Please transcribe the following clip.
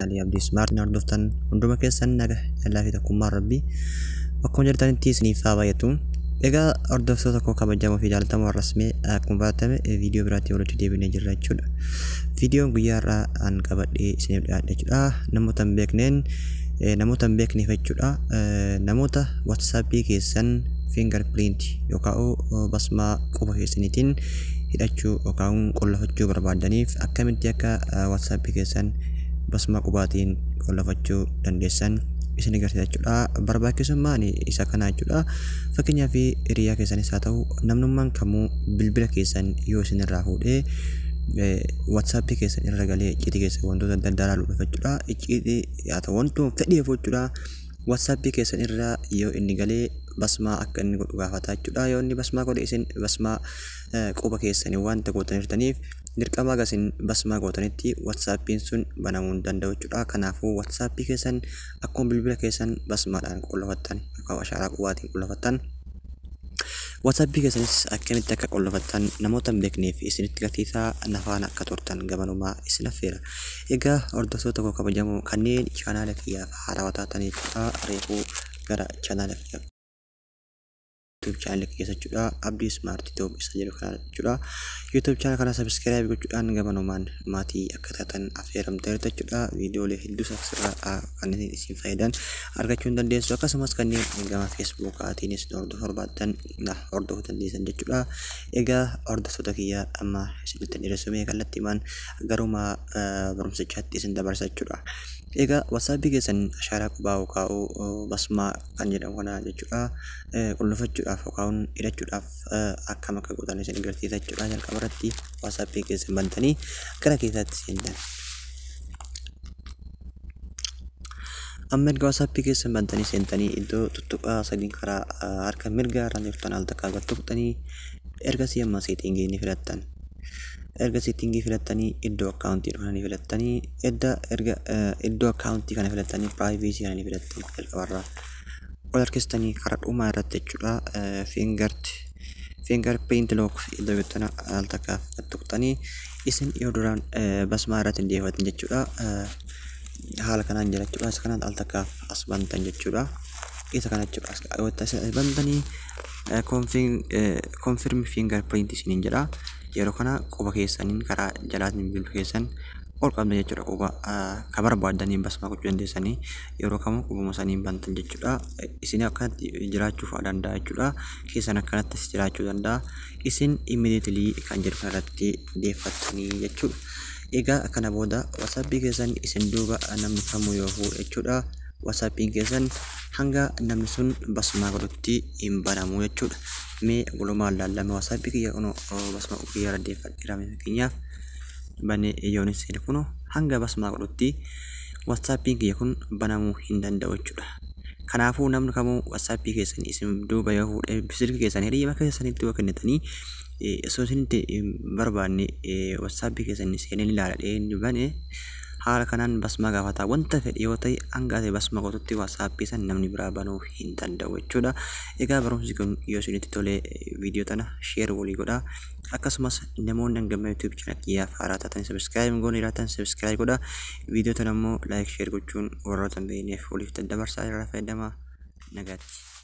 Ali Abdii Ismaartiin hunduma keessan naga jalaa fi tokkummaa rabbii akkuma jirtanitti isiniif haa baay'atu. Egaa hordoftoota tokko kabajamoo fi jaalatamuu har'asmee akkuma baratame viidiyoo biraatti walitti deebinee jira jechuudha. Viidiyoon guyyaa har'aa an qabadhee isiniif dhiyaadhe jechuudha. Namoota hin beekneen namoota hin beekneef jechuudha. Namoota WhatsAppii keessan fingerprint yookaan basmaa quba keessaniitiin hidhachuu yookaan qullafachuu barbaadaniif akkamitti akka WhatsAppii keessan basma qubaatiin qollafachuu dandeessan isin agarsiisa jechuudha barbaachisummaan isa kana jechuudha fakkeenyaa fi keessanis haa ta'u namnummaan kamuu bilbila keessan yoo isin irraa fuudhee watsaappii keessan irra galee icciitii keessa wantoota adda addaa laaluudhaaf jechuudha icciitii haa ta'u wantoota fedheef jechuudha watsaappii keessan yoo inni galee basmaa akka e, inni godhu gaafataa jechuudha basmaa basmaa quba keessanii waan ta'e gootan dirqama basmaa gootanitti watsaapiin sun banamuu hin danda'u jechuudha. Kanaafuu watsaappii keessan akkuma bilbila keessan basmaadhaan qullafattan yookaan ashaaraa qubaatiin qullafattan watsaappii keessanis akkamitti akka qullafattan namoota hin beekneef isinitti gatiisaa nafaan akka turtan gabanumaa isin affeera. Egaa hordoftoota koo kabajamuu kanneen chaanaala kiyyaaf haarawa taatanii reefuu gara chaanaa kiyyaaf YouTube channel keessa jechuudha abdii smart jedhu kana jechuudha YouTube kanaa kana subscribe gochuudhaan maatii akka taatan affeeramteerta jechuudha viidiyoolee hedduu saffisirraa kan isin fayyadan argachuu hin dandeessu akkasumas kanneen gama Facebookaatiinis hordofu barbaaddan hordofuu dandeessan jechuudha egaa hordoftoota kiyya amma isinitti dhiyeessume eh, isin dabarsa jechuudha. Egaa wasaapii keessan ashaaraa qubaa kaa'uu eh, basmaa kan jedhamu kana jechuudha. Qullufachuudhaaf yookaan hidhachuudhaaf akkam akka gootan isin agarsiisachuudha jalqaba irratti wasaapii keessan bantanii gara keessaatti seentan. Amma erga wasaapii keessan bantanii seentanii iddoo tuttuqaa sadii karaa harka mirgaa irraan jirtan al takkaa gad tuqxanii ergasii amma seetiin geenya filatan. erga sittingii filatanii iddoo akkaawuntii dhufanii filattanii erga iddoo akkaawuntii kana filattanii piraayivesii kana filattanii jalqabarraa ol harkistanii karaa dhumaa jechuudha fiingarti fiingar peint iddoo yootana al takkaaf tuqxanii isin duraan basmaa irratti jechuudha haala kanaan jira jechuudha isa kanaan al takkaaf as bantan jechuudha isa kana jechuudha yoo bantanii bantan fiingar jedha yeroo kana quba keessaniin karaa jalaatiin bilbiluu keessan ol qabna jechuudha quba kan barbaadaniin basmaa dandeessanii yeroo kamuu qubuma jechuudha isin akkanatti jiraachuuf danda'a jechuudha keessan jiraachuu danda'a isin immediitilii kan jedhu kanarratti deeffattanii jechuudha egaa kana booda wasaappii keessan isin duuba namni kamuu yoo fuudhu jechuudha wasaappiin hanga namni sun basmaa godhutti hin banamu jechuudha Mee walumaa lama wasaapii kiyya kunoo fakkeenyaaf banee ijoonis jedhe hanga basma godhutti wasaappiin kiyya kun banamuu hin danda'u jechuudha. Kanaafuu namni kamuu wasaappii keessanii isin duuba yoo fuudhee silkii keessanii hiriyyama keessanitti yoo kennitanii osoo e, isinitti e, barbaanne wasaappii keessanii ilaala dhee bane. haala kanaan basma gaafataa wanta fedhe yoo ta'e basma gootutti waasappii san namni biraa banuu hin danda'u jechuudha egaa barumsi kun yoo isinitti tole viidiyoo tana sheer walii akkasumas namoonni hangamma yuutuub haaraa godha viidiyoo tana laayik sheer gochuun warroota hin beekneef waliif daddabarsaa irraa fayyadama nagaatti